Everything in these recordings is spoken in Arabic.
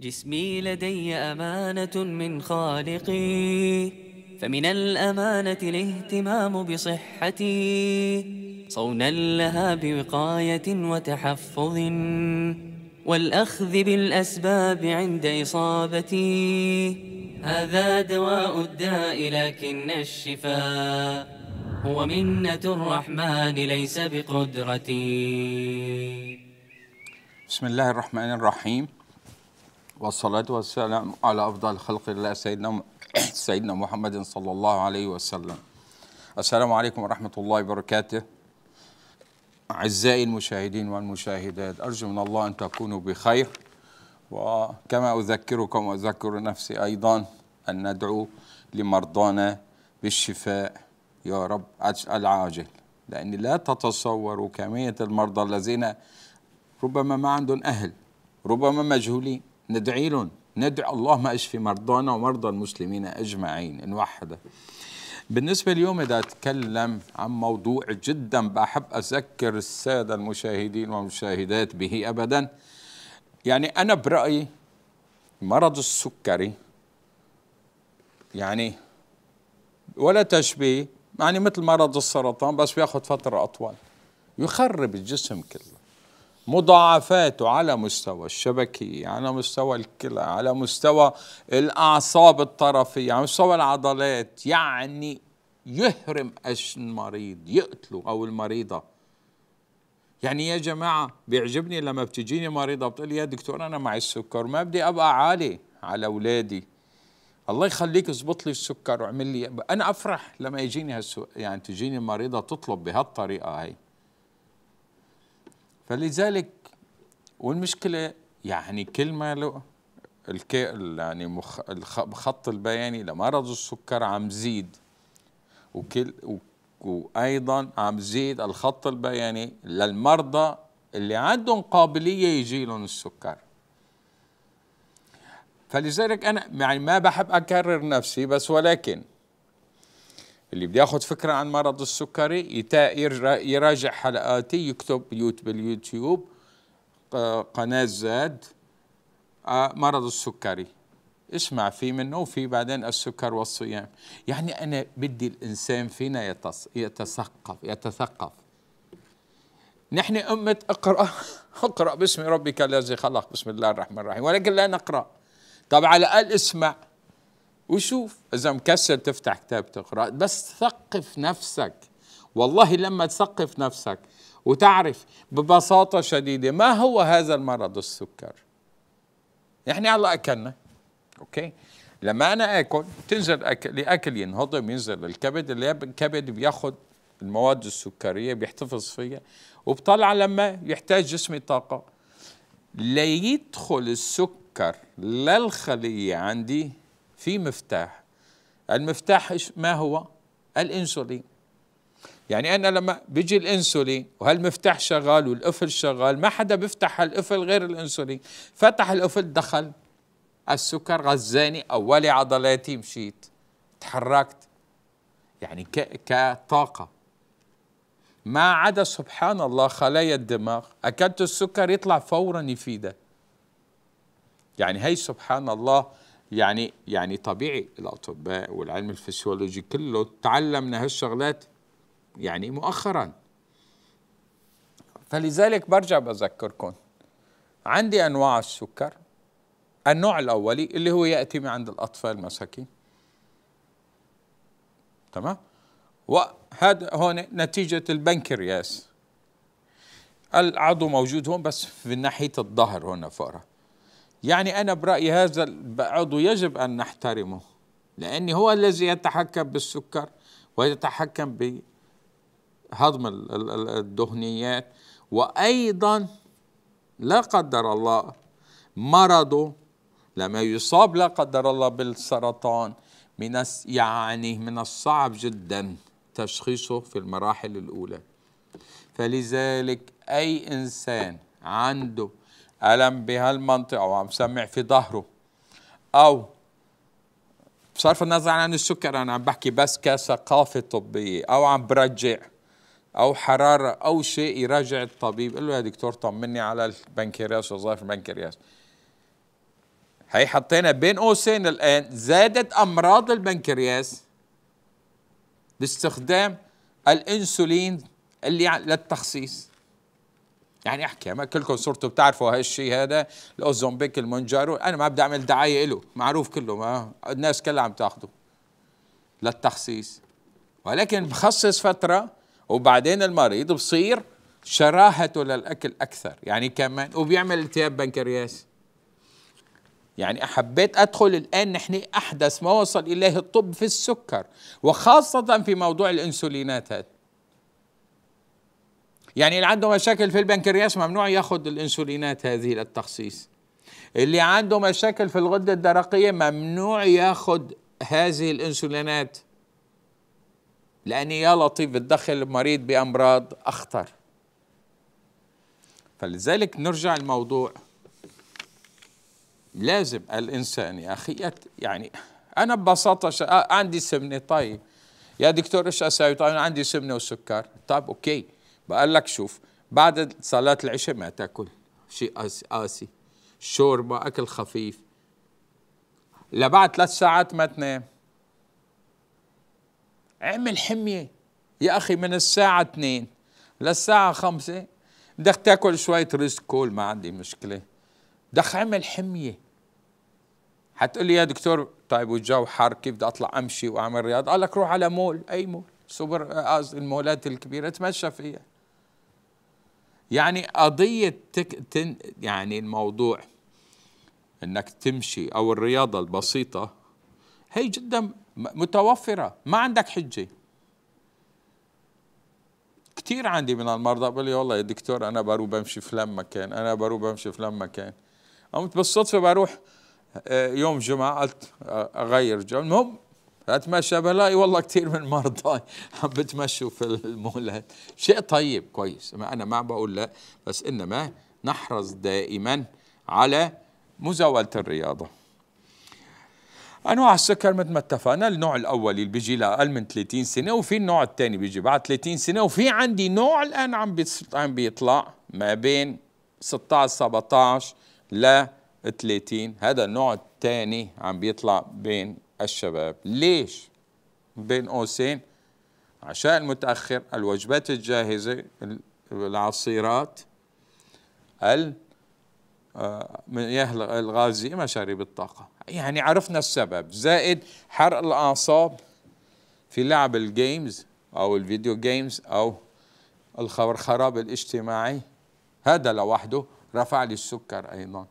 جسمي لدي أمانة من خالقي فمن الأمانة الاهتمام بصحتي صونا لها بوقاية وتحفظ والأخذ بالأسباب عند إصابتي هذا دواء الداء لكن الشفاء هو منة الرحمن ليس بقدرتي بسم الله الرحمن الرحيم والصلاة والسلام على أفضل خلق الله سيدنا سيدنا محمد صلى الله عليه وسلم السلام عليكم ورحمة الله وبركاته أعزائي المشاهدين والمشاهدات أرجو من الله أن تكونوا بخير وكما أذكركم وأذكر نفسي أيضا أن ندعو لمرضانا بالشفاء يا رب العاجل لأن لا تتصوروا كمية المرضى الذين ربما ما عندهم أهل ربما مجهولين ندعي لهم ندعي اللهم اشفي مرضانا ومرضى المسلمين اجمعين نوحدها بالنسبة اليوم بدي أتكلم عن موضوع جدا بحب أذكر السادة المشاهدين والمشاهدات به أبدا يعني أنا برأيي مرض السكري يعني ولا تشبيه يعني مثل مرض السرطان بس بياخذ فترة أطول يخرب الجسم كله مضاعفاته على مستوى الشبكية على مستوى الكلى على مستوى الأعصاب الطرفية على مستوى العضلات يعني يهرم المريض يقتله أو المريضة يعني يا جماعة بيعجبني لما بتجيني مريضة بتقول يا دكتور أنا معي السكر ما بدي أبقى عالي على أولادي الله يخليك اظبط لي السكر واعمل لي أنا أفرح لما يجيني هالسو... يعني تجيني مريضة تطلب بهالطريقة هي فلذلك والمشكله يعني كل ما له الكي يعني مخ الخط البياني لمرض السكر عم زيد وكل و... وايضا عم زيد الخط البياني للمرضى اللي عندهم قابليه يجي لهم السكر فلذلك انا يعني ما بحب اكرر نفسي بس ولكن اللي بده ياخذ فكره عن مرض السكري يراجع حلقاتي يكتب يوت باليوتيوب قناه زاد آه، مرض السكري اسمع في منه وفي بعدين السكر والصيام يعني أنا بدي الإنسان فينا يتص... يتثقف يتثقف نحن أمة اقرأ اقرأ باسم ربك الذي خلق بسم الله الرحمن الرحيم ولكن لا نقرأ طب على الأقل اسمع وشوف اذا مكسل تفتح كتاب تقرا بس ثقف نفسك والله لما تثقف نفسك وتعرف ببساطه شديده ما هو هذا المرض السكر احنا يعني هلا اكلنا اوكي لما انا اكل تنزل أكل لاكل ينهضم ينزل الكبد الكبد بياخذ المواد السكريه بيحتفظ فيها وبطلع لما يحتاج جسمي طاقه ليدخل السكر للخليه عندي في مفتاح المفتاح ما هو الانسولين يعني انا لما بيجي الانسولين وهالمفتاح شغال والقفل شغال ما حدا بيفتح هالقفل غير الانسولين فتح القفل دخل السكر غزاني اولي عضلاتي مشيت تحركت يعني كطاقه ما عدا سبحان الله خلايا الدماغ اكلت السكر يطلع فورا يفيدك يعني هي سبحان الله يعني يعني طبيعي الاطباء والعلم الفسيولوجي كله تعلمنا هالشغلات يعني مؤخرا فلذلك برجع بذكركم عندي انواع السكر النوع الاولي اللي هو ياتي من عند الاطفال المساكين تمام وهذا هون نتيجه البنكرياس العضو موجود هون بس في ناحيه الظهر هون فقره يعني أنا برأيي هذا العضو يجب أن نحترمه لأن هو الذي يتحكم بالسكر ويتحكم بهضم الدهنيات وأيضا لا قدر الله مرضه لما يصاب لا قدر الله بالسرطان من يعني من الصعب جدا تشخيصه في المراحل الأولى فلذلك أي إنسان عنده ألم بهالمنطقة وعم سمع في ظهره أو بصرف النظر عن السكر أنا عم بحكي بس كثقافة طبية أو عم برجع أو حرارة أو شيء يراجع الطبيب قل له يا دكتور طمني على البنكرياس وظائف البنكرياس هي حطينا بين قوسين الآن زادت أمراض البنكرياس باستخدام الانسولين اللي للتخسيس يعني احكي ما يعني كلكم صرتوا بتعرفوا هالشيء هذا الاوزومبيك المنجارو انا ما بدي اعمل دعايه له معروف كله ما الناس كلها عم تاخده للتخصيص ولكن بخصص فتره وبعدين المريض بصير شراهته للاكل اكثر يعني كمان وبيعمل التهاب بنكرياس يعني حبيت ادخل الان نحن احدث ما وصل اليه الطب في السكر وخاصه في موضوع الانسولينات هاد. يعني اللي عنده مشاكل في البنكرياس ممنوع ياخد الانسولينات هذه للتخصيص اللي عنده مشاكل في الغدة الدرقية ممنوع ياخد هذه الانسولينات لأن يا لطيف بتدخل المريض بأمراض أخطر فلذلك نرجع الموضوع لازم الإنسان يا أخي يعني أنا ببساطة شا... آه، عندي سمنة طيب يا دكتور إيش أسوي طيب أنا عندي سمنة وسكر طيب أوكي بقول لك شوف بعد صلاة العشاء ما تاكل شيء قاسي, قاسي شوربة أكل خفيف لبعد ثلاث ساعات ما تنام اعمل حمية يا أخي من الساعة 2 للساعة 5 بدك تاكل شوية رز كول ما عندي مشكلة بدك اعمل حمية حتقول لي يا دكتور طيب والجو حار كيف بدي أطلع أمشي وأعمل رياضة قال لك روح على مول أي مول سوبر آه، قصدي المولات الكبيرة تمشى فيها يعني قضية تك تن يعني الموضوع انك تمشي او الرياضة البسيطة هي جدا متوفرة ما عندك حجة كثير عندي من المرضى بقول لي والله يا دكتور انا بروح بمشي فلان مكان انا بروح بمشي فلان مكان قمت بالصدفة بروح آه، يوم جمعة قلت آه، اغير جو المهم اتمشى بلاقي والله كثير من مرضاي عم بتمشوا في المولات شيء طيب كويس انا ما بقول لا بس انما نحرص دائما على مزاوله الرياضه انواع السكر مثل ما اتفقنا النوع الاول اللي بيجي لاقل من 30 سنه وفي النوع الثاني بيجي بعد 30 سنه وفي عندي نوع الان عم عم بيطلع ما بين 16 17 ل 30 هذا النوع الثاني عم بيطلع بين الشباب ليش بين قوسين عشاء المتأخر الوجبات الجاهزة العصيرات المياه الغازي مشاريب الطاقة يعني عرفنا السبب زائد حرق الأعصاب في لعب الجيمز أو الفيديو جيمز أو الخراب الاجتماعي هذا لوحده رفع لي السكر أيضا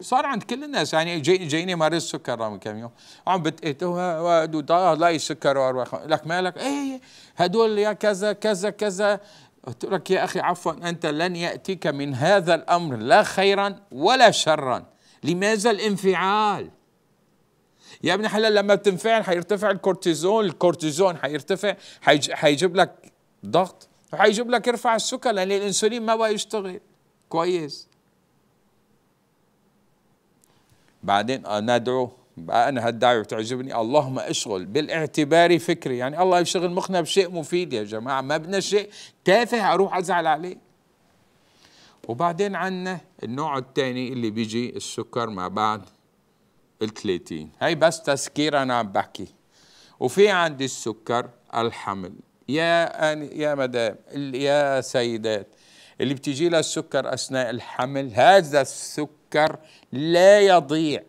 صار عند كل الناس يعني جي جيني مريض سكر من كم يوم عم بدقيته إيه، لاي سكر لك مالك اي إيه، إيه. هدول يا كذا كذا كذا قلت لك يا اخي عفوا انت لن ياتيك من هذا الامر لا خيرا ولا شرا لماذا الانفعال يا ابن حلال لما بتنفعل حيرتفع الكورتيزون الكورتيزون حيرتفع حيجيب لك ضغط حيجيب لك يرفع السكر لان الانسولين ما بقى يشتغل كويس بعدين ندعو أنا هالدعوة تعجبني اللهم اشغل بالاعتبار فكري يعني الله يشغل مخنا بشيء مفيد يا جماعة ما بدنا شيء تافه أروح أزعل عليه وبعدين عنا النوع الثاني اللي بيجي السكر ما بعد ال 30 هي بس تذكير أنا عم بحكي وفي عندي السكر الحمل يا أن يا مدام يا سيدات اللي بتجي لها السكر أثناء الحمل هذا السكر لا يضيع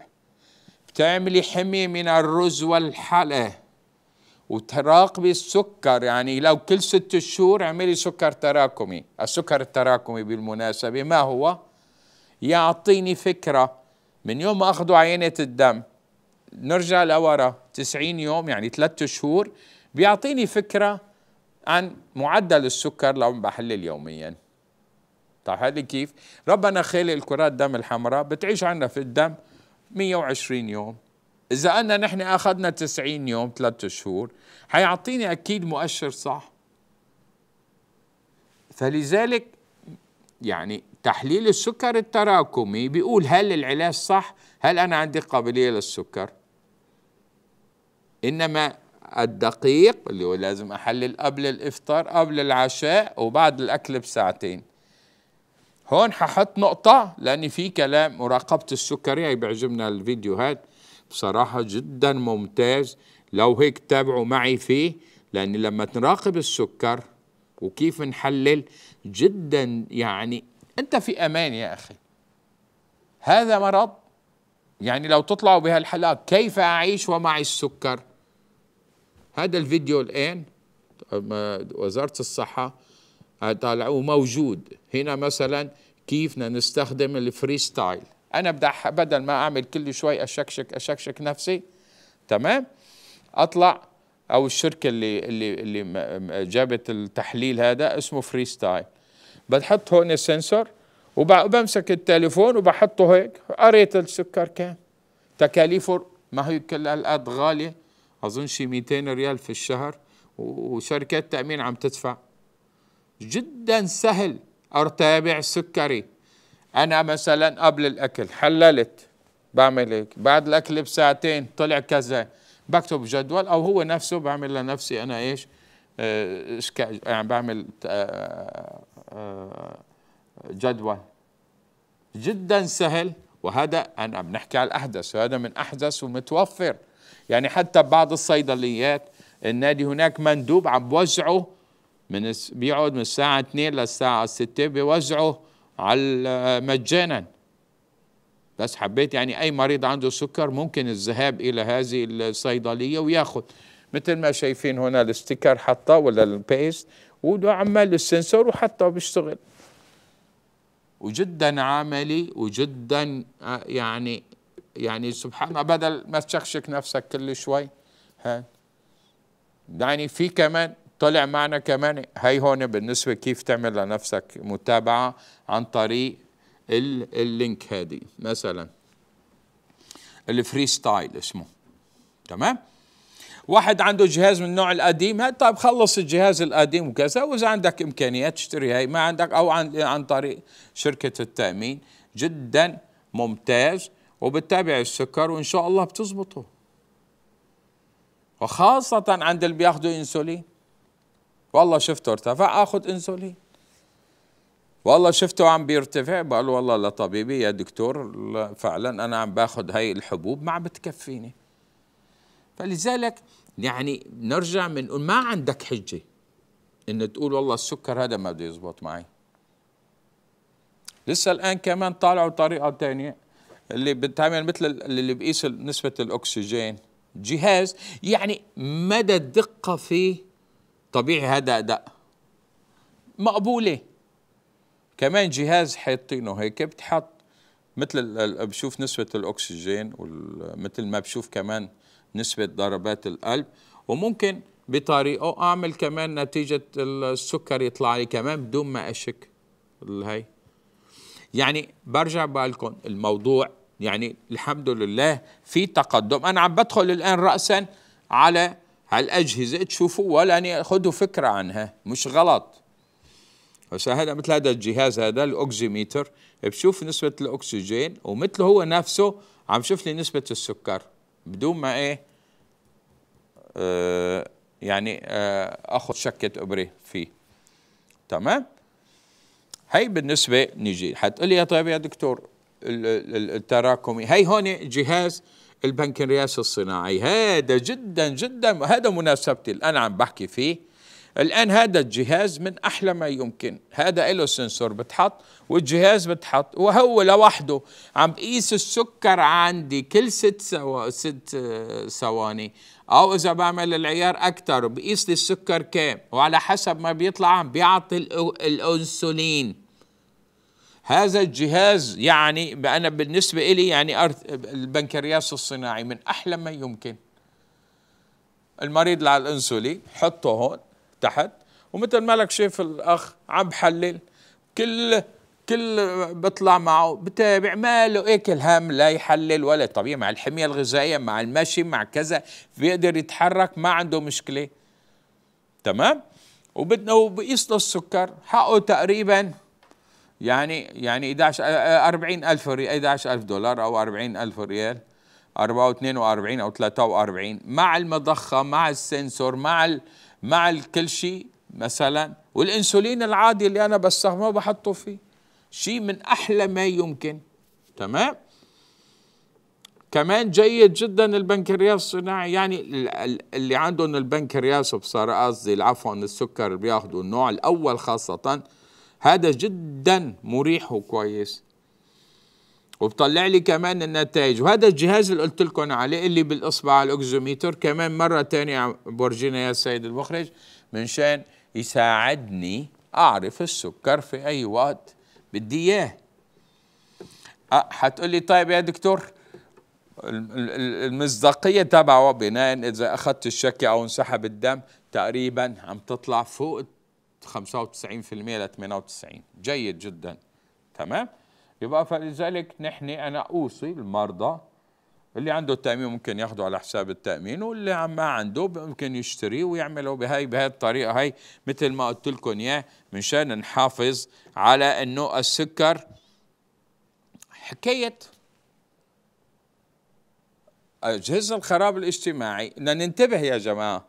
بتعملي حمية من الرز والحلى وتراقبي السكر يعني لو كل ست شهور اعملي سكر تراكمي السكر التراكمي بالمناسبة ما هو يعطيني فكرة من يوم ما أخذوا عينة الدم نرجع لورا 90 يوم يعني ثلاثة شهور بيعطيني فكرة عن معدل السكر لو بحلل يومياً هذه كيف ربنا خالق الكرات دم الحمراء بتعيش عندنا في الدم 120 يوم إذا أنا نحن أخذنا 90 يوم ثلاثة شهور حيعطيني أكيد مؤشر صح فلذلك يعني تحليل السكر التراكمي بيقول هل العلاج صح هل أنا عندي قابلية للسكر إنما الدقيق اللي هو لازم أحلل قبل الإفطار قبل العشاء وبعد الأكل بساعتين هون ححط نقطة لأن في كلام مراقبة السكري بيعجبنا الفيديوهات بصراحة جدا ممتاز لو هيك تابعوا معي فيه لأن لما تراقب السكر وكيف نحلل جدا يعني أنت في أمان يا أخي هذا مرض يعني لو تطلعوا بهالحلقة كيف أعيش ومعي السكر هذا الفيديو الآن وزارة الصحة طالعوه موجود هنا مثلا كيف بدنا نستخدم الفري ستايل انا بدل ما اعمل كل شوي اشكشك اشكشك نفسي تمام اطلع او الشركه اللي اللي اللي جابت التحليل هذا اسمه فري ستايل بتحط هون سنسور وبمسك التليفون وبحطه هيك قريت السكر كام تكاليفه ما هي كل هالقد غاليه اظن شي 200 ريال في الشهر وشركات تامين عم تدفع جدا سهل ارتابع سكري انا مثلا قبل الاكل حللت بعمل هيك بعد الاكل بساعتين طلع كذا بكتب جدول او هو نفسه بعمل لنفسي انا ايش آه يعني بعمل آه آه جدول جدا سهل وهذا انا بنحكي على الاحدث وهذا من احدث ومتوفر يعني حتى بعض الصيدليات النادي هناك مندوب عم بوزعه من بيقعد من الساعة 2 للساعة 6 بيوزعوا على مجانا بس حبيت يعني أي مريض عنده سكر ممكن الذهاب إلى هذه الصيدلية وياخذ مثل ما شايفين هنا الاستيكر حطه ولا البيست وعمال السنسور وحطه بيشتغل وجدا عملي وجدا آه، يعني يعني سبحان الله بدل ما تشخشك نفسك كل شوي ها يعني في كمان طلع معنا كمان هي هون بالنسبه كيف تعمل لنفسك متابعه عن طريق اللينك هذه مثلا الفري ستايل اسمه تمام واحد عنده جهاز من النوع القديم طيب خلص الجهاز القديم وكذا واذا عندك امكانيات تشتري هاي ما عندك او عن, عن طريق شركه التامين جدا ممتاز وبتتابع السكر وان شاء الله بتزبطه وخاصه عند اللي بياخذوا انسولين والله شفته ارتفع اخذ انسولين والله شفته عم بيرتفع بقول له والله لطبيبي يا دكتور فعلا انا عم باخذ هاي الحبوب ما عم بتكفيني فلذلك يعني نرجع بنقول ما عندك حجه ان تقول والله السكر هذا ما بده يزبط معي لسه الان كمان طالعوا طريقه ثانيه اللي بتعمل مثل اللي بقيس نسبه الاكسجين جهاز يعني مدى الدقه فيه طبيعي هذا أداء مقبولة كمان جهاز حاطينه هيك بتحط مثل بشوف نسبة الأكسجين ومثل ما بشوف كمان نسبة ضربات القلب وممكن بطريقه أعمل كمان نتيجة السكر يطلع لي كمان بدون ما أشك هي يعني برجع بالكم الموضوع يعني الحمد لله في تقدم أنا عم بدخل الآن رأسا على هالأجهزة تشوفوها لأن يعني خذوا فكرة عنها مش غلط بس هذا مثل هذا الجهاز هذا الأوكسيميتر بشوف نسبة الأكسجين ومثل هو نفسه عم شوف لي نسبة السكر بدون ما إيه آه يعني آه أخذ شكة إبرة فيه تمام هي بالنسبة نيجي حتقول لي يا طيب يا دكتور التراكمي هي هون جهاز البنكرياس الصناعي هذا جدا جدا هذا مناسبتي الآن عم بحكي فيه الآن هذا الجهاز من أحلى ما يمكن هذا له سنسور بتحط والجهاز بتحط وهو لوحده عم بقيس السكر عندي كل ست, سوا ست آه، ثواني أو إذا بعمل العيار أكثر بقيس لي السكر كام وعلى حسب ما بيطلع عم بيعطي الأنسولين هذا الجهاز يعني أنا بالنسبة لي يعني البنكرياس الصناعي من أحلى ما يمكن المريض على الأنسولين حطه هون تحت ومثل ما لك شايف الأخ عم بحلل كل كل بطلع معه بتابع ما له اكل هم لا يحلل ولا طبيعي مع الحميه الغذائيه مع المشي مع كذا بيقدر يتحرك ما عنده مشكله تمام وبدنا وبقيس له السكر حقه تقريبا يعني يعني 11 40000 11000 دولار او 40000 ريال 42 او 43 مع المضخه مع السنسور مع ال مع كل شيء مثلا والانسولين العادي اللي انا بستخدمه بحطه فيه شيء من احلى ما يمكن تمام كمان جيد جدا البنكرياس الصناعي يعني اللي عندهم البنكرياس بصار قصدي عفوا السكر بياخذوا النوع الاول خاصه هذا جدا مريح وكويس وبطلع لي كمان النتائج وهذا الجهاز اللي قلت لكم عليه اللي بالاصبع على الاكزوميتر كمان مره ثانيه بورجينا يا السيد المخرج من شان يساعدني اعرف السكر في اي وقت بدي اياه أه حتقول لي طيب يا دكتور المصداقيه تبعه بناء اذا اخذت الشكه او انسحب الدم تقريبا عم تطلع فوق 95% ل 98 جيد جدا تمام يبقى فلذلك نحن انا اوصي المرضى اللي عنده التامين ممكن ياخده على حساب التامين واللي ما عنده ممكن يشتريه ويعمله بهاي بهاي الطريقه هاي مثل ما قلت لكم اياه من شان نحافظ على انه السكر حكايه اجهزه الخراب الاجتماعي بدنا ننتبه يا جماعه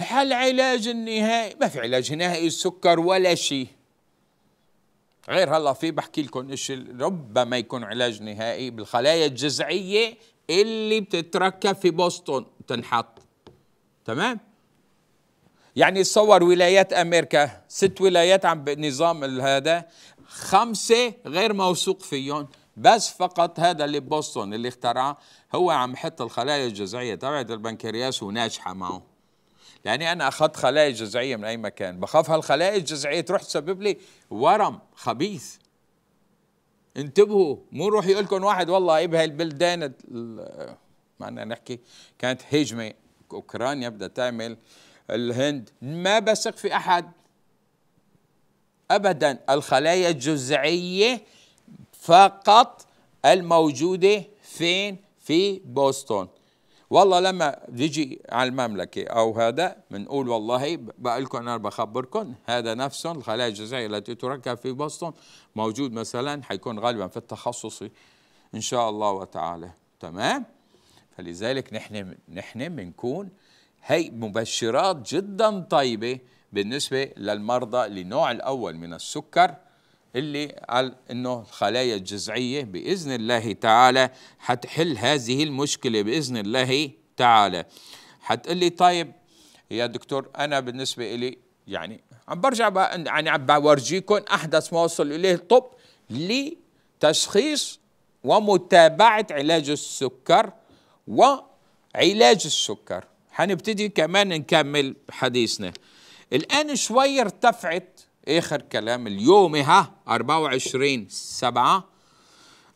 علاج النهائي ما في علاج نهائي السكر ولا شيء غير هلا في بحكي لكم ايش ربما يكون علاج نهائي بالخلايا الجذعيه اللي بتتركب في بوسطن تنحط تمام يعني تصور ولايات امريكا ست ولايات عم بنظام هذا خمسه غير موثوق فيهم بس فقط هذا اللي بوسطن اللي اخترعه هو عم يحط الخلايا الجذعيه تبعت البنكرياس وناجحه معه يعني انا اخذت خلايا جذعيه من اي مكان بخاف هالخلايا الجذعيه تروح تسبب لي ورم خبيث انتبهوا مو روح يقول لكم واحد والله ايه البلدان معنا نحكي كانت هجمه اوكرانيا بدها تعمل الهند ما بثق في احد ابدا الخلايا الجذعيه فقط الموجوده فين في بوسطن والله لما بيجي على المملكة أو هذا بنقول والله بقول لكم أنا بخبركم هذا نفسه الخلايا الجذعية التي تركب في بوسطن موجود مثلا حيكون غالبا في التخصصي إن شاء الله وتعالى تمام فلذلك نحن نحن بنكون هي مبشرات جدا طيبة بالنسبة للمرضى لنوع الأول من السكر اللي قال انه الخلايا الجذعيه باذن الله تعالى حتحل هذه المشكله باذن الله تعالى حتقول لي طيب يا دكتور انا بالنسبه لي يعني عم برجع بقى يعني عم بورجيكم احدث ما وصل اليه الطب لتشخيص ومتابعه علاج السكر وعلاج السكر حنبتدي كمان نكمل حديثنا الان شوي ارتفعت اخر كلام اليوم ها 24 7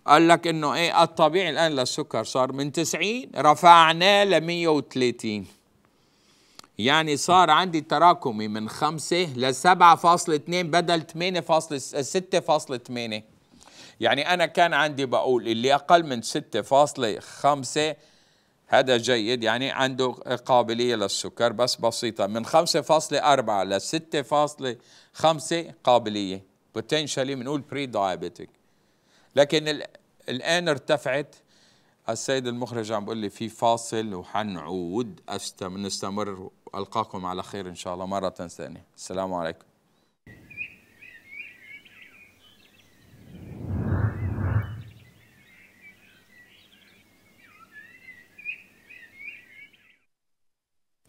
قال لك انه ايه الطبيعي الان للسكر صار من 90 رفعناه ل 130 يعني صار عندي تراكمي من 5 ل 7.2 بدل 8 6.8 يعني انا كان عندي بقول اللي اقل من 6.5 هذا جيد يعني عنده قابليه للسكر بس بسيطه من 5.4 ل 6. خمسة قابلية بوتنشالي بنقول بري دايابيتك لكن الآن ارتفعت السيد المخرج عم بقول لي في فاصل وحنعود نستمر ألقاكم على خير إن شاء الله مرة ثانية السلام عليكم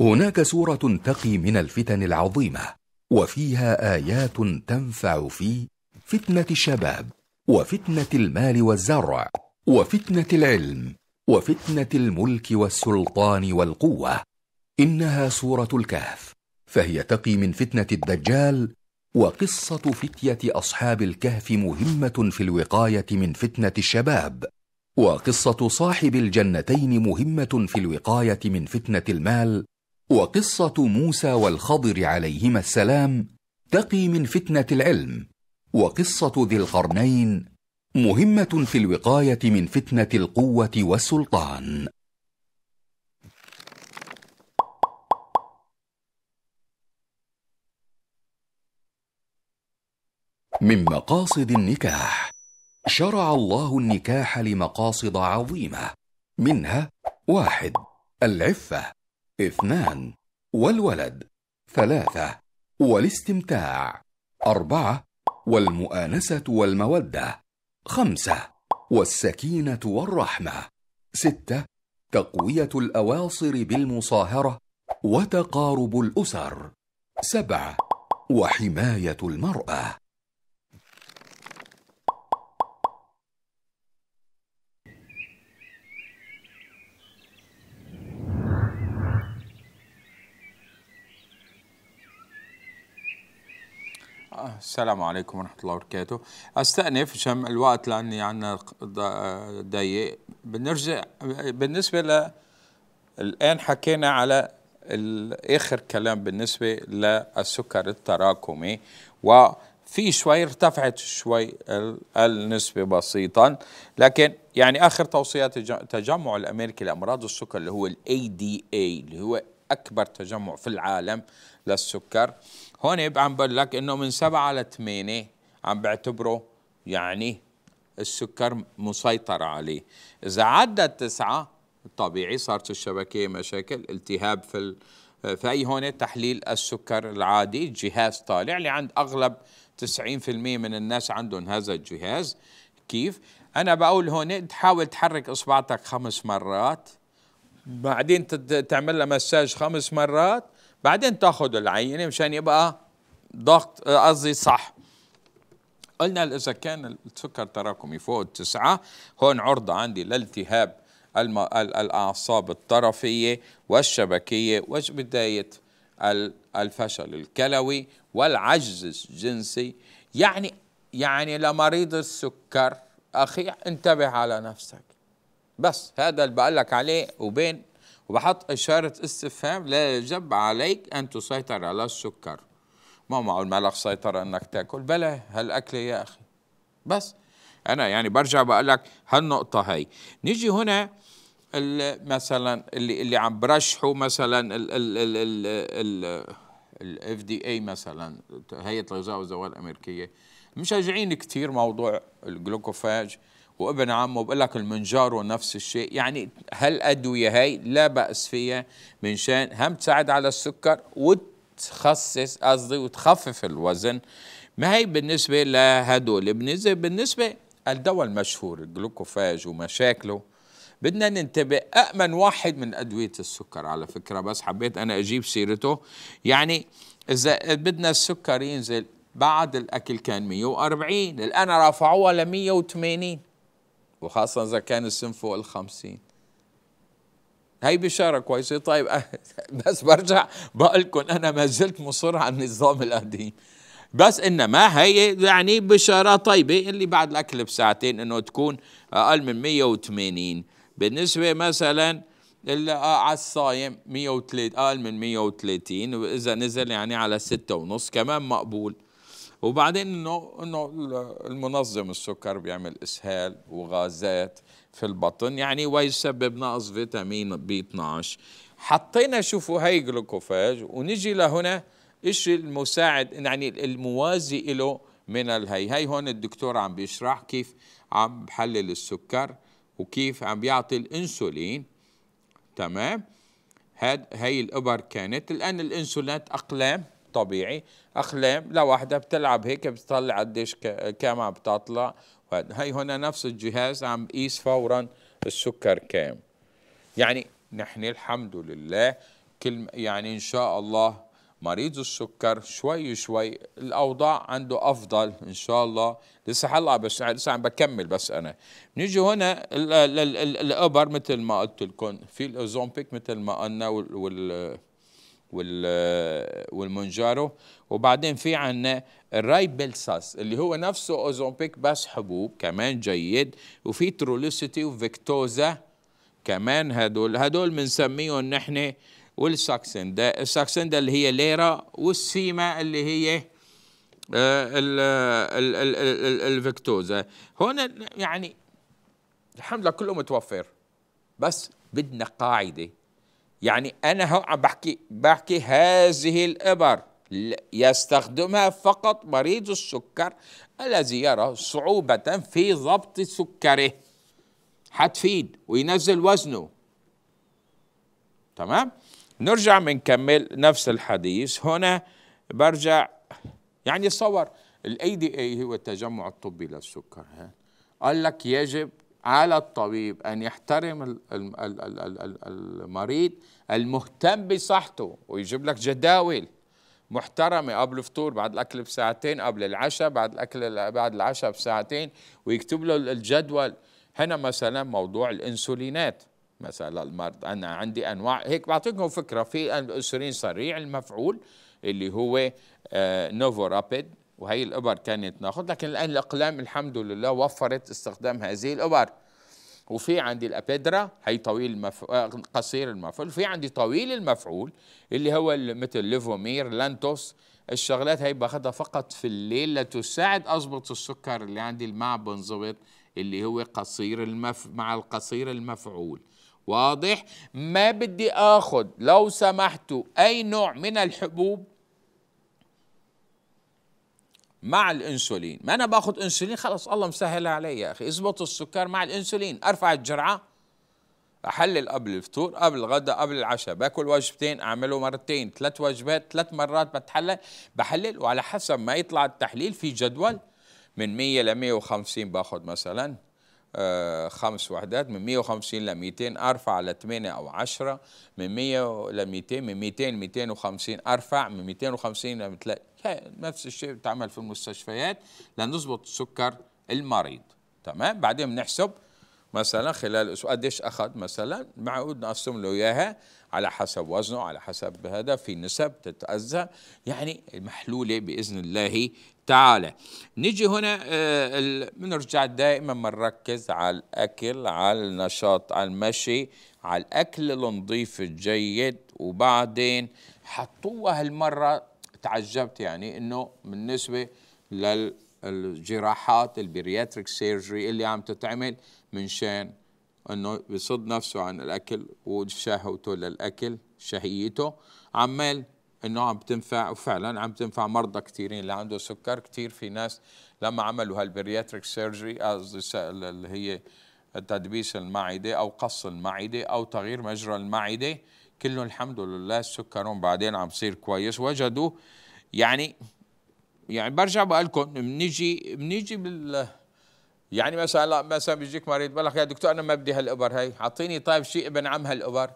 هناك سورة تقي من الفتن العظيمة وفيها ايات تنفع في فتنه الشباب وفتنه المال والزرع وفتنه العلم وفتنه الملك والسلطان والقوه انها سوره الكهف فهي تقي من فتنه الدجال وقصه فتيه اصحاب الكهف مهمه في الوقايه من فتنه الشباب وقصه صاحب الجنتين مهمه في الوقايه من فتنه المال وقصة موسى والخضر عليهما السلام تقي من فتنة العلم وقصة ذي القرنين مهمة في الوقاية من فتنة القوة والسلطان من مقاصد النكاح شرع الله النكاح لمقاصد عظيمة منها واحد العفة اثنان والولد ثلاثة والاستمتاع أربعة والمؤانسة والمودة خمسة والسكينة والرحمة ستة تقوية الأواصر بالمصاهرة وتقارب الأسر سبعة وحماية المرأة السلام عليكم ورحمة الله وبركاته أستأنف شم الوقت لأني عنا ضيق بنرجع بالنسبة ل الآن حكينا على آخر كلام بالنسبة للسكر التراكمي وفي شوي ارتفعت شوي النسبة بسيطا لكن يعني آخر توصيات التجمع الأمريكي لأمراض السكر اللي هو الـ ADA اللي هو اكبر تجمع في العالم للسكر هون عم بقول لك انه من سبعة لثمانية عم بعتبره يعني السكر مسيطر عليه اذا عدى التسعة طبيعي صارت الشبكية مشاكل التهاب في ال... فأي هون تحليل السكر العادي جهاز طالع اللي عند أغلب 90% من الناس عندهم هذا الجهاز كيف أنا بقول هون تحاول تحرك إصبعتك خمس مرات بعدين تعمل لها مساج خمس مرات بعدين تاخذ العينه يعني مشان يبقى ضغط قصدي صح قلنا اذا كان السكر تراكمي فوق التسعه هون عرضه عندي لالتهاب الاعصاب الطرفيه والشبكيه وبدايه الفشل الكلوي والعجز الجنسي يعني يعني لمريض السكر اخي انتبه على نفسك بس هذا اللي بقول لك عليه وبين وبحط إشارة استفهام لا يجب عليك أن تسيطر على السكر ما معقول مالك سيطرة أنك تاكل بلا هالأكل يا أخي بس أنا يعني برجع بقول لك هالنقطة هي نيجي هنا مثلا اللي اللي عم برشحه مثلا ال ال ال ال الاف دي اي مثلا هيئه الغذاء والدواء الامريكيه مشجعين كثير موضوع الجلوكوفاج وابن عمه بقول لك المنجارو نفس الشيء يعني هالأدوية هاي لا بأس فيها من شان هم تساعد على السكر وتخصص قصدي وتخفف الوزن ما هي بالنسبة لهدول بالنسبة الدواء المشهور الجلوكوفاج ومشاكله بدنا ننتبه أأمن واحد من أدوية السكر على فكرة بس حبيت أنا أجيب سيرته يعني إذا بدنا السكر ينزل بعد الأكل كان 140 الآن رفعوها ل 180 وخاصة إذا كان السن فوق الخمسين هاي بشارة كويسة طيب بس برجع بقول لكم أنا ما زلت مصر على النظام القديم بس انما هي يعني بشاره طيبه اللي بعد الاكل بساعتين انه تكون اقل من 180 بالنسبه مثلا آه، على الصايم 103 اقل من 130 واذا نزل يعني على 6 ونص كمان مقبول وبعدين انه انه المنظم السكر بيعمل اسهال وغازات في البطن يعني ويسبب نقص فيتامين بي 12 حطينا شوفوا هي جلوكوفاج ونجي لهنا ايش المساعد يعني الموازي له من الهي هي هون الدكتور عم بيشرح كيف عم بحلل السكر وكيف عم بيعطي الانسولين تمام هاد هي الابر كانت الان الانسولات اقلام طبيعي اخلام لا واحده بتلعب هيك بتطلع قديش كام عم بتطلع هي هنا نفس الجهاز عم بقيس فورا السكر كام يعني نحن الحمد لله كل يعني ان شاء الله مريض السكر شوي شوي الاوضاع عنده افضل ان شاء الله لسه حلقه بس لسه عم بكمل بس انا نيجي هنا الابر مثل ما قلت لكم في الاوزومبيك مثل ما قلنا وال والمنجارو وبعدين في عنا الراي بلساس اللي هو نفسه اوزومبيك بس حبوب كمان جيد وفي ترولوسيتي وفيكتوزا كمان هدول هدول بنسميهم نحن والساكسندا الساكسندا اللي هي ليرا والسيما اللي هي آه، الفيكتوزا هون يعني الحمد لله كله متوفر بس بدنا قاعده يعني أنا بحكي بحكي هذه الإبر يستخدمها فقط مريض السكر الذي يرى صعوبة في ضبط سكره حتفيد وينزل وزنه تمام نرجع بنكمل نفس الحديث هنا برجع يعني صور الاي دي اي هو التجمع الطبي للسكر قال لك يجب على الطبيب أن يحترم المريض المهتم بصحته ويجيب لك جداول محترمة قبل الفطور بعد الأكل بساعتين قبل العشاء بعد الأكل بعد العشاء بساعتين ويكتب له الجدول هنا مثلا موضوع الانسولينات مثلا المرض أنا عندي أنواع هيك بعطيكم فكرة في الانسولين سريع المفعول اللي هو آه، نوفورابيد وهي الإبر كانت ناخذ لكن الآن الأقلام الحمد لله وفرت استخدام هذه الإبر وفي عندي الأبيدرا هي طويل المف... آه، قصير المفعول في عندي طويل المفعول اللي هو مثل ليفومير لانتوس الشغلات هي باخذها فقط في الليل لتساعد أضبط السكر اللي عندي مع بنظبط اللي هو قصير المف... مع القصير المفعول واضح ما بدي اخذ لو سمحتوا اي نوع من الحبوب مع الانسولين ما انا باخذ انسولين خلاص الله مسهل علي يا اخي اضبط السكر مع الانسولين ارفع الجرعه احلل قبل الفطور قبل الغداء قبل العشاء باكل وجبتين اعمله مرتين ثلاث وجبات ثلاث مرات بتحلل بحلل وعلى حسب ما يطلع التحليل في جدول من 100 ل 150 باخذ مثلا آه، خمس وحدات من 150 ل 200 ارفع ل 8 او 10 من 100 ل 200 من 200 ل 250 ارفع من 250 ل لا نفس الشيء بتعمل في المستشفيات لنظبط سكر المريض تمام بعدين بنحسب مثلا خلال اسبوع قديش اخذ مثلا معقول نقسم له اياها على حسب وزنه على حسب هذا في نسب تتاذى يعني محلوله باذن الله تعالى نيجي هنا آه، بنرجع دائما بنركز على الاكل على النشاط على المشي على الاكل النظيف الجيد وبعدين حطوها هالمره تعجبت يعني انه بالنسبه للجراحات البرياتريك سيرجري اللي عم تتعمل من شان انه بصد نفسه عن الاكل وشهوته للاكل شهيته عمال انه عم تنفع وفعلا عم تنفع مرضى كثيرين اللي عنده سكر كثير في ناس لما عملوا هالبرياتريك سيرجري اللي هي تدبيس المعده او قص المعده او تغيير مجرى المعده كلهم الحمد لله سكرهم بعدين عم يصير كويس وجدوا يعني يعني برجع بقول لكم بنيجي بنيجي بال يعني مثلا مثلا بيجيك مريض بقول لك يا دكتور انا ما بدي هالابر هي اعطيني طيب شيء ابن عم هالابر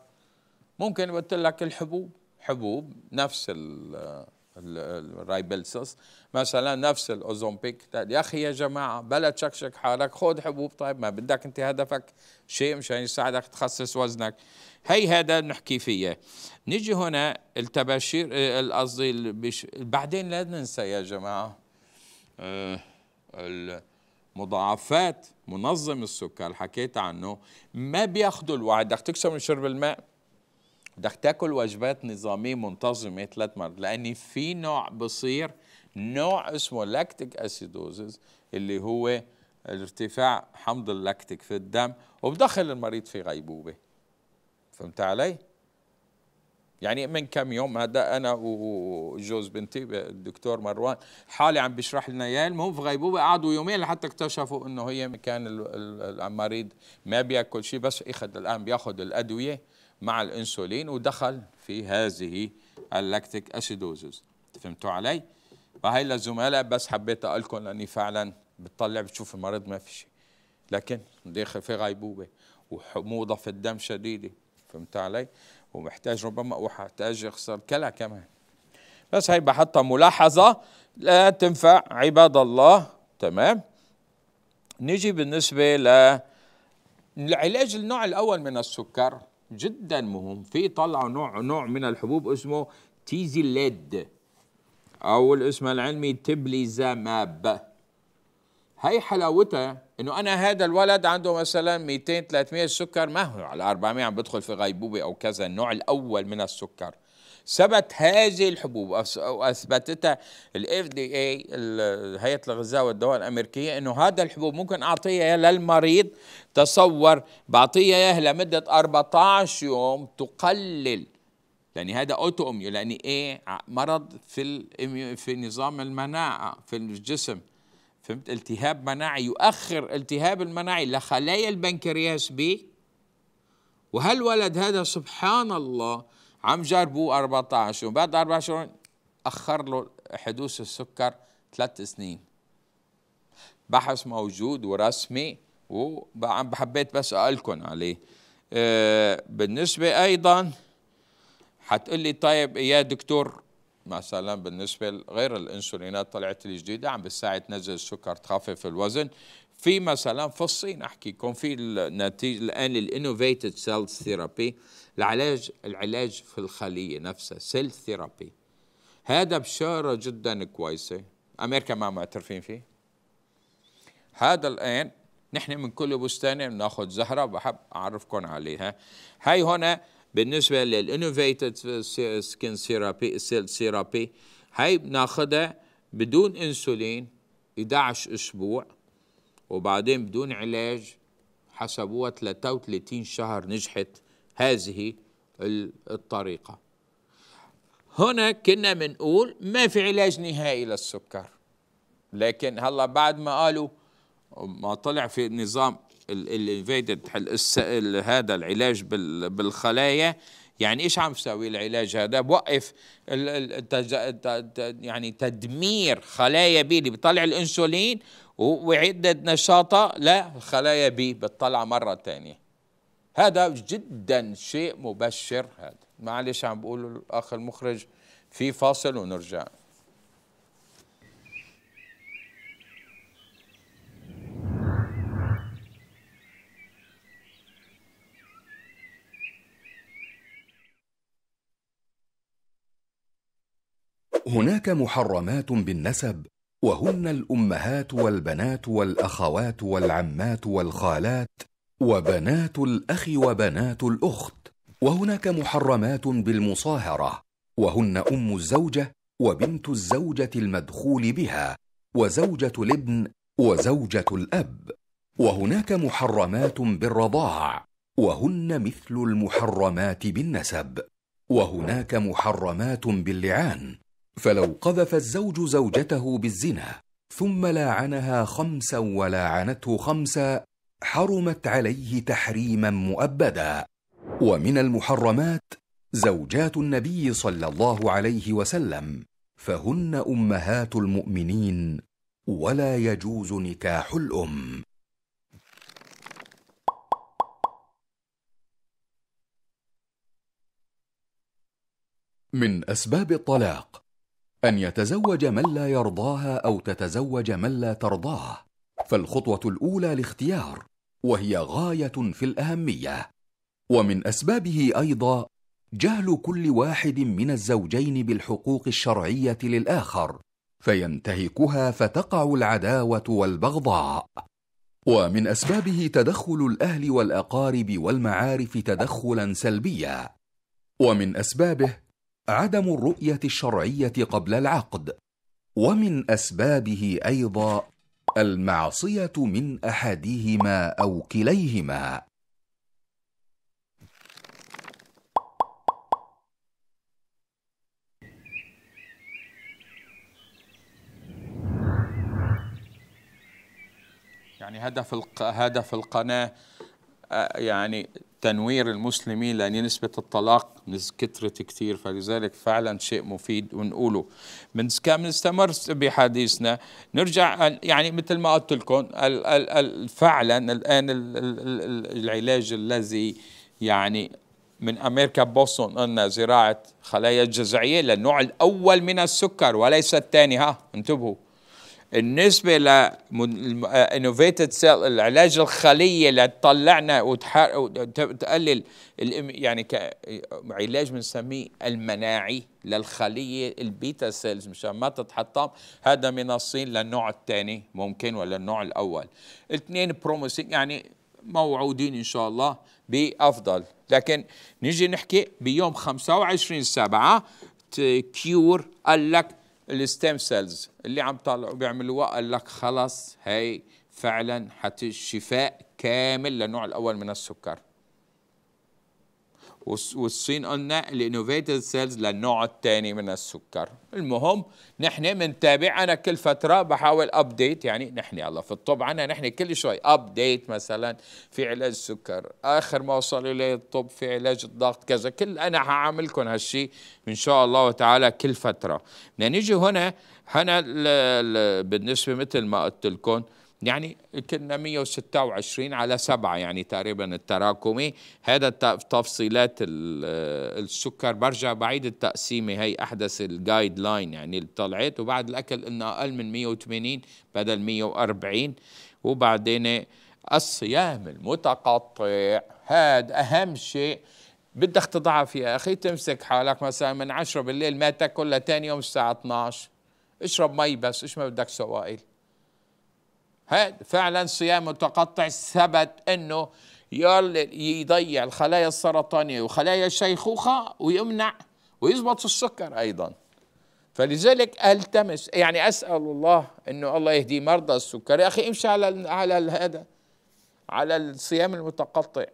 ممكن قلت لك الحبوب حبوب نفس ال الرايبلسس مثلا نفس الاوزومبيك يا اخي يا جماعه بلا تشكشك حالك خذ حبوب طيب ما بدك انت هدفك شيء مشان يساعدك تخسس وزنك هي هذا نحكي فيه نيجي هنا التباشير آه، قصدي بعدين لا ننسى يا جماعه آه، المضاعفات منظم السكر حكيت عنه ما بياخذوا الواحد بدك تكسر من شرب الماء بدك تاكل وجبات نظاميه منتظمه ثلاث مرات لان في نوع بصير نوع اسمه لاكتيك اسيدوزز اللي هو ارتفاع حمض اللاكتيك في الدم وبدخل المريض في غيبوبه فهمت علي؟ يعني من كم يوم هذا انا وجوز بنتي الدكتور مروان حالي عم بيشرح لنا اياه المهم في غيبوبه قعدوا يومين لحتى اكتشفوا انه هي كان المريض ما بياكل شيء بس اخذ الان بياخذ الادويه مع الانسولين ودخل في هذه اللاكتيك اسيدوزز فهمتوا علي فهي للزملاء بس حبيت اقول لكم لاني فعلا بتطلع بتشوف المريض ما في شيء لكن داخل في غيبوبه وحموضه في الدم شديده فهمت علي ومحتاج ربما وحتاج يخسر كلى كمان بس هي بحطها ملاحظه لا تنفع عباد الله تمام نيجي بالنسبه ل العلاج النوع الاول من السكر جدا مهم في طلعوا نوع نوع من الحبوب اسمه تيزي ليد او الاسم العلمي تبليزاماب هاي حلاوتها انه انا هذا الولد عنده مثلا 200 300 سكر ما هو على 400 عم بدخل في غيبوبه او كذا النوع الاول من السكر ثبت هذه الحبوب او اثبتتها الاف دي اي هيئه الغذاء والدواء الامريكيه انه هذا الحبوب ممكن اعطيها للمريض تصور بعطيها اياها لمده 14 يوم تقلل يعني هذا اوتو اميو لاني ايه مرض في في نظام المناعه في الجسم فهمت التهاب مناعي يؤخر التهاب المناعي لخلايا البنكرياس بي وهل ولد هذا سبحان الله عم جربوا 14 يوم بعد يوم اخر له حدوث السكر ثلاث سنين بحث موجود ورسمي وعم بحبيت بس اقلكم عليه آه، بالنسبه ايضا حتقول لي طيب يا دكتور مثلا بالنسبه لغير الانسولينات طلعت الجديده عم بتساعد تنزل السكر تخفف الوزن في مثلا في الصين احكي في النتيجه الان الانوفيتد سيلز ثيرابي العلاج العلاج في الخليه نفسها سيل ثيرابي هذا بشاره جدا كويسه امريكا ما معترفين فيه هذا الان نحن من كل بستان بناخذ زهره بحب اعرفكم عليها هاي هنا بالنسبه للانوفيتد سكين ثيرابي سيل ثيرابي هاي بناخذها بدون انسولين 11 اسبوع وبعدين بدون علاج حسبوها 33 شهر نجحت هذه الطريقة هنا كنا بنقول ما في علاج نهائي للسكر لكن هلا بعد ما قالوا ما طلع في نظام الانفيدد هذا العلاج بالخلايا يعني ايش عم تسوي العلاج هذا بوقف يعني تدمير خلايا بي اللي بيطلع الانسولين ويعدد نشاطها للخلايا بي بتطلع مره ثانيه هذا جدا شيء مبشر هذا معلش عم بقول الاخ المخرج في فاصل ونرجع هناك محرمات بالنسب وهن الامهات والبنات والاخوات والعمات والخالات وبنات الاخ وبنات الاخت وهناك محرمات بالمصاهره وهن ام الزوجه وبنت الزوجه المدخول بها وزوجه الابن وزوجه الاب وهناك محرمات بالرضاع وهن مثل المحرمات بالنسب وهناك محرمات باللعان فلو قذف الزوج زوجته بالزنا ثم لاعنها خمسا ولاعنته خمسا حرمت عليه تحريما مؤبدا ومن المحرمات زوجات النبي صلى الله عليه وسلم فهن امهات المؤمنين ولا يجوز نكاح الام من اسباب الطلاق ان يتزوج من لا يرضاها او تتزوج من لا ترضاه فالخطوه الاولى الاختيار وهي غايه في الاهميه ومن اسبابه ايضا جهل كل واحد من الزوجين بالحقوق الشرعيه للاخر فينتهكها فتقع العداوه والبغضاء ومن اسبابه تدخل الاهل والاقارب والمعارف تدخلا سلبيا ومن اسبابه عدم الرؤيه الشرعيه قبل العقد ومن اسبابه ايضا المعصيه من احدهما او كليهما يعني هدف هدف القناه يعني تنوير المسلمين لأن نسبة الطلاق كترت كثير فلذلك فعلا شيء مفيد ونقوله من كان نستمر بحديثنا نرجع يعني مثل ما قلت لكم فعلا الآن العلاج الذي يعني من امريكا بوسطن قلنا زراعه خلايا جذعيه للنوع الاول من السكر وليس الثاني ها انتبهوا النسبة لانوفيتد سيل آه، العلاج الخلية اللي تطلعنا وتقلل يعني علاج بنسميه المناعي للخلية البيتا سيلز مشان ما تتحطم هذا من الصين للنوع الثاني ممكن ولا النوع الأول الاثنين بروميسنج يعني موعودين إن شاء الله بأفضل لكن نيجي نحكي بيوم 25 سبعة كيور قال لك الستيم سيلز اللي عم طالعوا بيعملوا قال لك خلص هي فعلا حتى شفاء كامل للنوع الاول من السكر والصين قلنا الانوفيتد سيلز للنوع الثاني من السكر المهم نحن بنتابع انا كل فتره بحاول ابديت يعني نحن يلا في الطب عنا نحن كل شوي ابديت مثلا في علاج السكر اخر ما وصل اليه الطب في علاج الضغط كذا كل انا لكم هالشيء ان شاء الله تعالى كل فتره بدنا نيجي هنا هنا بالنسبه مثل ما قلت لكم يعني كنا 126 على 7 يعني تقريبا التراكمي هذا تفصيلات السكر برجع بعيد التقسيمة هي أحدث الجايد لاين يعني اللي طلعت وبعد الأكل إنه أقل من 180 بدل 140 وبعدين الصيام المتقطع هذا أهم شيء بدك تضعف يا أخي تمسك حالك مثلا من 10 بالليل ما تاكل لتاني يوم الساعة 12 اشرب مي بس ايش ما بدك سوائل فعلا صيام متقطع ثبت انه يضيع الخلايا السرطانيه وخلايا الشيخوخه ويمنع ويزبط السكر ايضا فلذلك التمس يعني اسال الله انه الله يهدي مرضى السكر يا اخي امشي على على هذا على الصيام المتقطع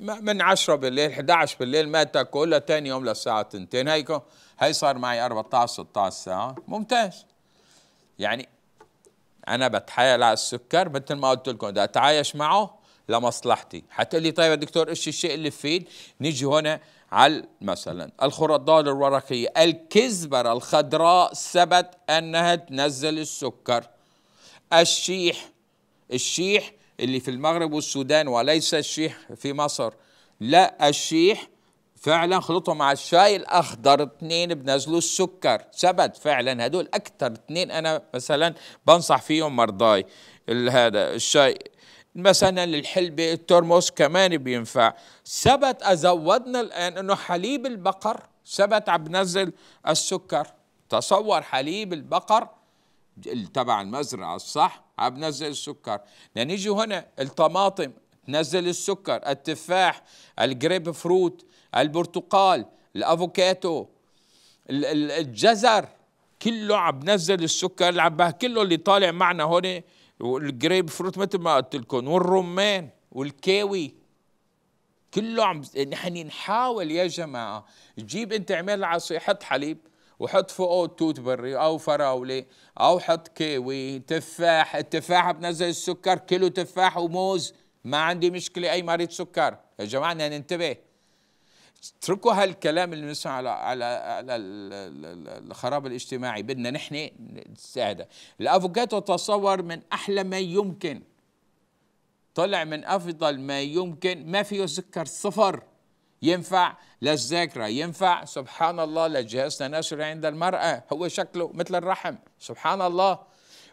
من 10 بالليل 11 بالليل ما تاكل ثاني يوم للساعه 2 هيك هي صار معي 14 16 ساعه ممتاز يعني انا بتحايل على السكر مثل ما قلت لكم بدي اتعايش معه لمصلحتي حتقول لي طيب يا دكتور ايش الشيء اللي فيد نيجي هنا على مثلا الخردال الورقيه الكزبره الخضراء ثبت انها تنزل السكر الشيح الشيح اللي في المغرب والسودان وليس الشيح في مصر لا الشيح فعلا خلطهم مع الشاي الاخضر اثنين بنزلوا السكر ثبت فعلا هدول اكثر اثنين انا مثلا بنصح فيهم مرضاي هذا الشاي مثلا الحلبة الترمس كمان بينفع ثبت أزودنا الآن أنه حليب البقر ثبت عم بنزل السكر تصور حليب البقر تبع المزرعة الصح عم بنزل السكر لنيجي هنا الطماطم تنزل السكر التفاح الجريب فروت البرتقال الافوكاتو الجزر كله عم بنزل السكر العباه كله اللي طالع معنا هون والجريب فروت مثل ما قلت لكم والرمان والكاوي كله عم نحن نحاول يا جماعه جيب انت اعمل عصير حط حليب وحط فوقه توت بري او فراوله او حط كيوي تفاح التفاح بنزل السكر كيلو تفاح وموز ما عندي مشكله اي مريض سكر يا جماعه ننتبه اتركوا هالكلام اللي بنسمعه على على على الخراب الاجتماعي بدنا نحن نساعد الافوكاتو تصور من احلى ما يمكن طلع من افضل ما يمكن ما فيه سكر صفر ينفع للذاكره ينفع سبحان الله لجهاز تناسلي عند المراه هو شكله مثل الرحم سبحان الله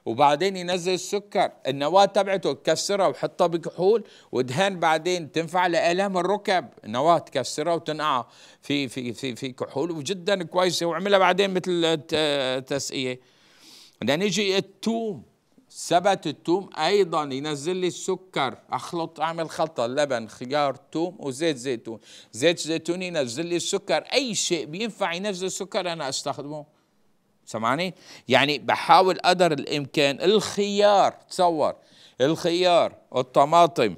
وبعدين ينزل السكر النواه تبعته تكسرها وحطها بكحول ودهان بعدين تنفع لالام الركب النواه تكسرها وتنقعها في في في في كحول وجدا كويسه وعملها بعدين مثل تسقيه بدنا نجي التوم سبت التوم ايضا ينزل لي السكر اخلط اعمل خلطه لبن خيار توم وزيت زيتون زيت زيتون ينزل لي السكر اي شيء بينفع ينزل السكر انا استخدمه سمعني يعني بحاول قدر الامكان الخيار تصور الخيار الطماطم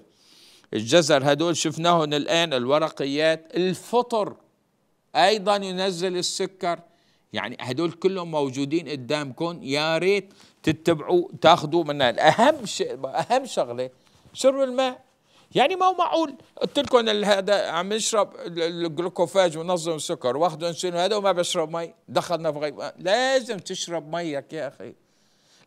الجزر هدول شفناهم الان الورقيات الفطر ايضا ينزل السكر يعني هدول كلهم موجودين قدامكم يا ريت تتبعوا تاخذوا منها الاهم شيء اهم شغله شرب الماء يعني ما هو معقول قلت لكم هذا عم يشرب الجلوكوفاج منظم السكر واخذ انسولين هذا وما بيشرب مي دخلنا في غيب لازم تشرب ميك يا اخي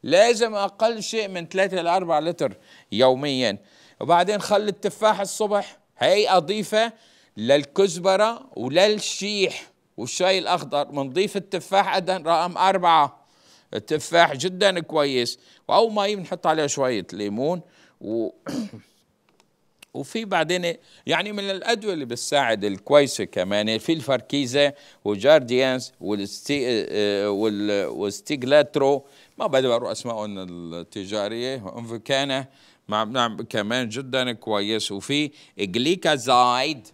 لازم اقل شيء من 3 ل 4 لتر يوميا وبعدين خلي التفاح الصبح هي اضيفه للكزبره وللشيح والشاي الاخضر بنضيف التفاح ايضا رقم أربعة التفاح جدا كويس او ما بنحط عليه شويه ليمون و وفي بعدين يعني من الادويه اللي بتساعد الكويسه كمان في الفركيزه وجارديانز والستي آه، والستيجلاترو ما بدي أروح اسمائهم التجاريه انفوكانا مع كمان جدا كويس وفي جليكازايد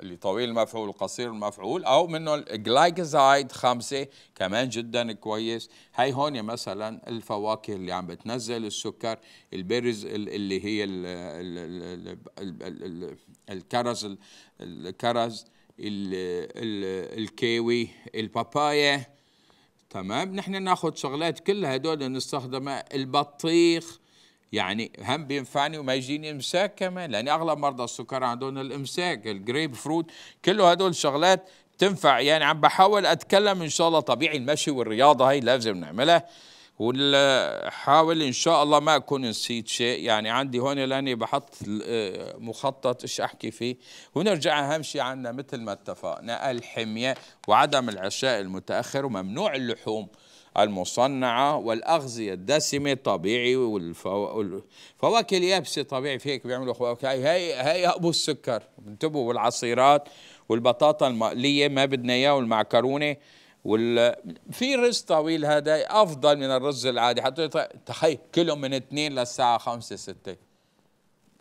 اللي طويل المفعول وقصير المفعول او منه الجلايكوزايد خمسه كمان جدا كويس هاي هون مثلا الفواكه اللي عم بتنزل السكر البيرز اللي هي ال ال ال الكرز الكرز الكيوي البابايا تمام نحن ناخذ شغلات كلها هدول نستخدمها البطيخ يعني هم بينفعني وما يجيني امساك كمان لان اغلب مرضى السكر عندهم الامساك الجريب فروت كله هدول شغلات تنفع يعني عم بحاول اتكلم ان شاء الله طبيعي المشي والرياضه هي لازم نعملها وحاول ان شاء الله ما اكون نسيت شيء يعني عندي هون لاني بحط آه، مخطط ايش احكي فيه ونرجع اهم شيء عندنا مثل ما اتفقنا الحميه وعدم العشاء المتاخر وممنوع اللحوم المصنعة والأغذية الدسمة طبيعي والفواكه اليابسة طبيعي فيك بيعملوا فواكه هي هي أبو السكر انتبهوا والعصيرات والبطاطا المقلية ما بدنا إياه والمعكرونة وال في رز طويل هذا أفضل من الرز العادي حتى تخيل كله من اثنين للساعة 5 6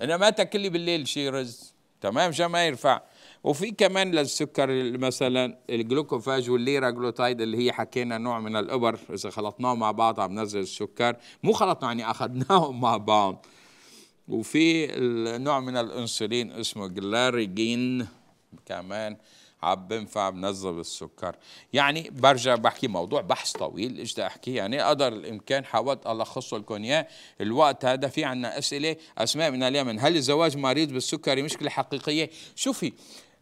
أنا ما تاكلي بالليل شي رز تمام عشان ما يرفع وفي كمان للسكر مثلا الجلوكوفاج والليراجلوتايد اللي هي حكينا نوع من الابر اذا خلطناهم مع بعض عم نزل السكر مو خلطنا يعني اخذناهم مع بعض وفي نوع من الانسولين اسمه جلاريجين كمان عم بنفع بنزل السكر يعني برجع بحكي موضوع بحث طويل ايش بدي احكي يعني قدر الامكان حاولت الخصه لكم اياه الوقت هذا في عنا اسئله اسماء من اليمن هل الزواج مريض بالسكري مشكله حقيقيه شوفي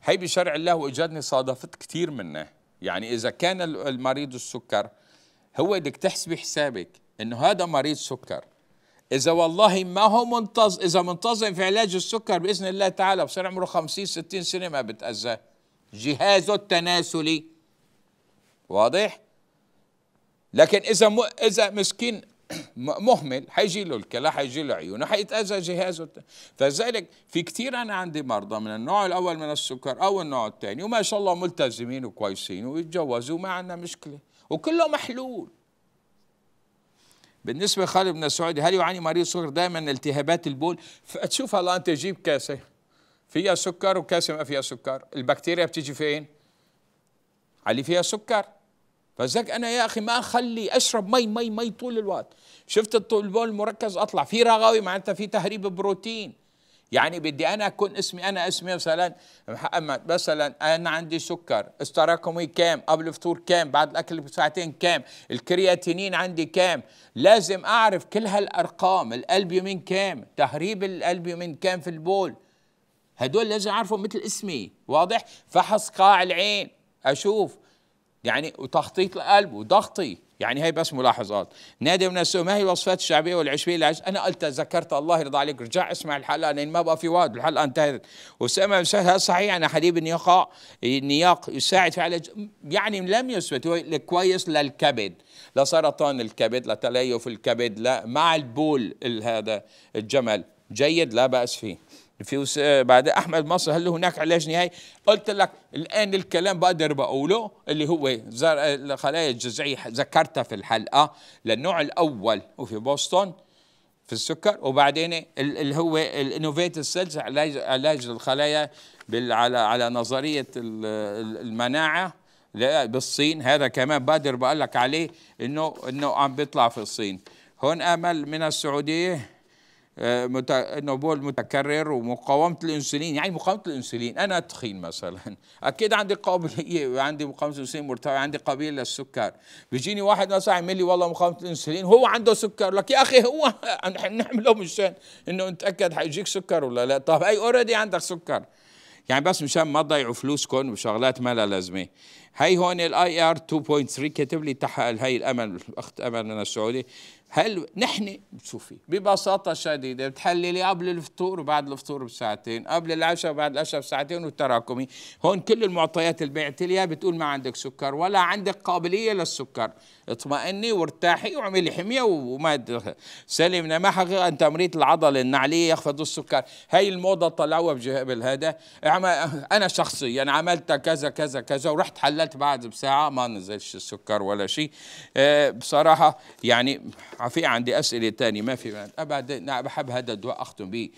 هي بشرع الله واجتني صادفت كثير منه يعني اذا كان المريض السكر هو بدك تحسبي حسابك انه هذا مريض سكر اذا والله ما هو منتظم اذا منتظم في علاج السكر باذن الله تعالى بصير عمره 50 60 سنه ما بتاذى جهازه التناسلي واضح لكن اذا م... اذا مسكين مهمل حيجي له الكلى حيجي له عيونه حيتأذى جهازه فذلك في كثير أنا عندي مرضى من النوع الأول من السكر أو النوع الثاني وما شاء الله ملتزمين وكويسين ويتجوزوا وما عندنا مشكلة وكله محلول بالنسبة لخالد بن السعودي هل يعاني مريض سكر دائما التهابات البول فتشوف هلا أنت جيب كاسة فيها سكر وكاسة ما فيها سكر البكتيريا بتيجي فين على اللي فيها سكر فزك انا يا اخي ما اخلي اشرب مي مي مي طول الوقت شفت البول المركز اطلع في رغاوي معناتها في تهريب بروتين يعني بدي انا اكون اسمي انا اسمي مثلا محمد مثلا انا عندي سكر التراكمي كام قبل الفطور كام بعد الاكل بساعتين كام الكرياتينين عندي كام لازم اعرف كل هالارقام الالبيومين كام تهريب الالبيومين كام في البول هدول لازم اعرفهم مثل اسمي واضح فحص قاع العين اشوف يعني وتخطيط القلب وضغطي يعني هي بس ملاحظات نادي من السوء ما هي الوصفات الشعبيه والعشبيه العش... انا قلت ذكرت الله يرضى عليك رجع اسمع الحلقه لان ما بقى في وقت الحلقه انتهت وسمع هذا صحيح أنا حليب النياق النياق يساعد في علاج يعني لم يثبت كويس للكبد لسرطان الكبد لتليف الكبد لا مع البول هذا الجمل جيد لا باس فيه في بعد احمد مصر هل هناك علاج نهائي قلت لك الان الكلام بقدر بقوله اللي هو الخلايا الجذعيه ذكرتها في الحلقه للنوع الاول وفي بوسطن في السكر وبعدين اللي هو الانوفيت سيلز علاج علاج الخلايا على على نظريه المناعه بالصين هذا كمان بقدر بقول لك عليه انه انه عم بيطلع في الصين هون امل من السعوديه آه، نبول متكرر ومقاومه الانسولين يعني مقاومه الانسولين انا تخين مثلا اكيد عندي قابليه عندي مقاومه الانسولين مرتفعه عندي قابليه للسكر بيجيني واحد مثلا يعمل لي والله مقاومه الانسولين هو عنده سكر لك يا اخي هو نحن نعمله مشان انه نتاكد حيجيك سكر ولا لا طب اي اوريدي عندك سكر يعني بس مشان ما تضيعوا فلوسكم وشغلات ما لها لازمه هي هون الاي ار 2.3 كاتب لي تحت هي الامل الاخت امل من السعودي هل نحن بتشوفي ببساطه شديده بتحللي قبل الفطور وبعد الفطور بساعتين قبل العشاء وبعد العشاء بساعتين وتراكمي هون كل المعطيات اللي بعت لي بتقول ما عندك سكر ولا عندك قابليه للسكر اطمئني وارتاحي واعملي حميه وما ما نعم، حقيقه عن تمريض العضل النعليه يخفض السكر هاي الموضه طلعوها بالهذا انا شخصيا يعني عملت كذا كذا كذا ورحت حللت بعد بساعه ما نزلش السكر ولا شيء آه، بصراحه يعني في عندي اسئله ثانيه ما في ابدا انا نعم، بحب هذا الدواء اختم به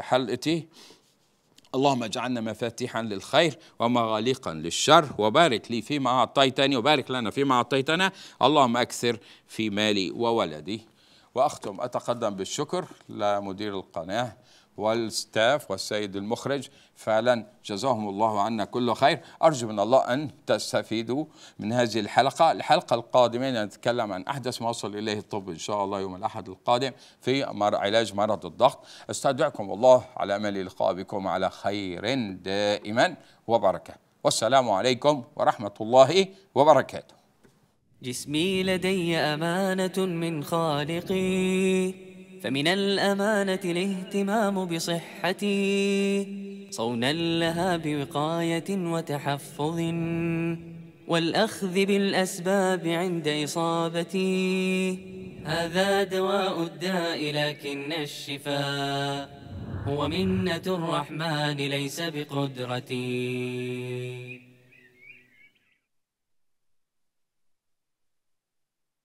حلقتي اللهم اجعلنا مفاتيحا للخير ومغاليقا للشر وبارك لي فيما أعطيتني وبارك لنا فيما أعطيتنا اللهم أكثر في مالي وولدي وأختم أتقدم بالشكر لمدير القناة والستاف والسيد المخرج فعلا جزاهم الله عنا كل خير أرجو من الله أن تستفيدوا من هذه الحلقة الحلقة القادمة نتكلم عن أحدث ما وصل إليه الطب إن شاء الله يوم الأحد القادم في علاج مرض الضغط استودعكم الله على أمل اللقاء بكم على خير دائما وبركة والسلام عليكم ورحمة الله وبركاته جسمي لدي أمانة من خالقي فمن الأمانة الاهتمام بصحتي صونا لها بوقاية وتحفظ والأخذ بالأسباب عند إصابتي هذا دواء الداء لكن الشفاء هو منة الرحمن ليس بقدرتي